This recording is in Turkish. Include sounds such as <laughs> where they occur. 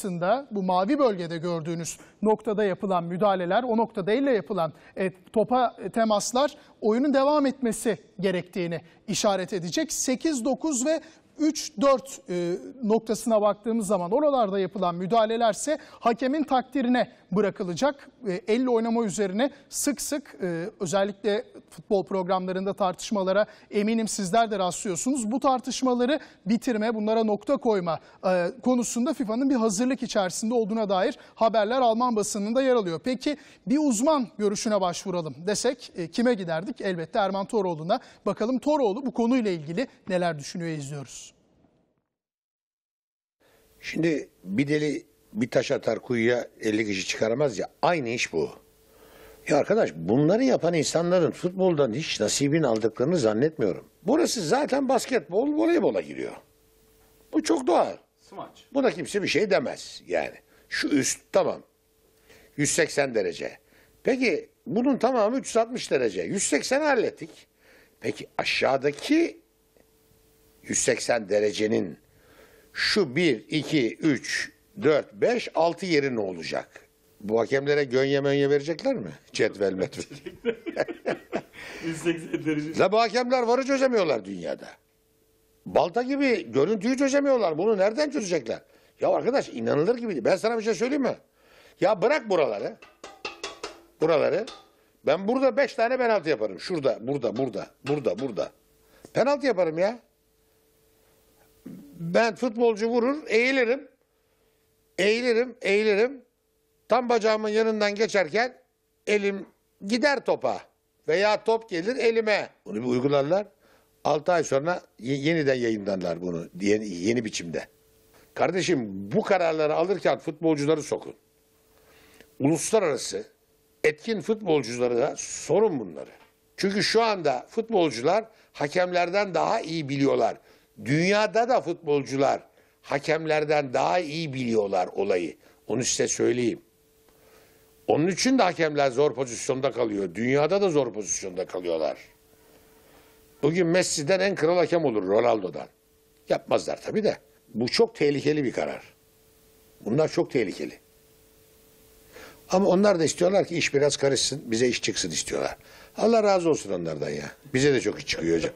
aslında bu mavi bölgede gördüğünüz noktada yapılan müdahaleler, o noktada ile yapılan e, topa temaslar oyunun devam etmesi gerektiğini işaret edecek. 8, 9 ve 3-4 e, noktasına baktığımız zaman oralarda yapılan müdahalelerse hakemin takdirine bırakılacak. E, elle oynama üzerine sık sık e, özellikle futbol programlarında tartışmalara eminim sizler de rastlıyorsunuz. Bu tartışmaları bitirme, bunlara nokta koyma konusunda FIFA'nın bir hazırlık içerisinde olduğuna dair haberler Alman basınında yer alıyor. Peki bir uzman görüşüne başvuralım desek kime giderdik? Elbette Erman Toroğlu'na Bakalım Toroğlu bu konuyla ilgili neler düşünüyor izliyoruz. Şimdi bir deli bir taş atar kuyuya 50 kişi çıkaramaz ya aynı iş bu. Ya arkadaş bunları yapan insanların futboldan hiç nasibini aldıklarını zannetmiyorum. Burası zaten basketbol, voleybola giriyor. Bu çok doğal. Smaç. Buna kimse bir şey demez yani. Şu üst tamam. 180 derece. Peki bunun tamamı 360 derece. 180 hallettik. Peki aşağıdaki 180 derecenin şu 1, 2, 3, 4, 5, 6 yeri ne olacak? Bu hakemlere gönye mönye verecekler mi? Cetvel metvel. 180 <laughs> derece. La bu hakemler varı çözemiyorlar dünyada. Balta gibi görüntüyü çözemiyorlar. Bunu nereden çözecekler? Ya arkadaş inanılır gibi değil. Ben sana bir şey söyleyeyim mi? Ya bırak buraları. Buraları. Ben burada beş tane penaltı yaparım. Şurada, burada, burada, burada, burada. Penaltı yaparım ya. Ben futbolcu vurur, eğilirim. Eğilirim, eğilirim. Tam bacağımın yanından geçerken elim gider topa. Veya top gelir elime. Bunu bir uygularlar. Altı ay sonra yeniden yayınlarlar bunu yeni, yeni biçimde. Kardeşim bu kararları alırken futbolcuları sokun. Uluslararası etkin futbolcuları da sorun bunları. Çünkü şu anda futbolcular hakemlerden daha iyi biliyorlar. Dünyada da futbolcular hakemlerden daha iyi biliyorlar olayı. Onu size söyleyeyim. Onun için de hakemler zor pozisyonda kalıyor. Dünyada da zor pozisyonda kalıyorlar. Bugün Messi'den en kral hakem olur Ronaldo'dan. Yapmazlar tabii de. Bu çok tehlikeli bir karar. Bunlar çok tehlikeli. Ama onlar da istiyorlar ki iş biraz karışsın, bize iş çıksın istiyorlar. Allah razı olsun onlardan ya. Bize de çok iş çıkıyor hocam.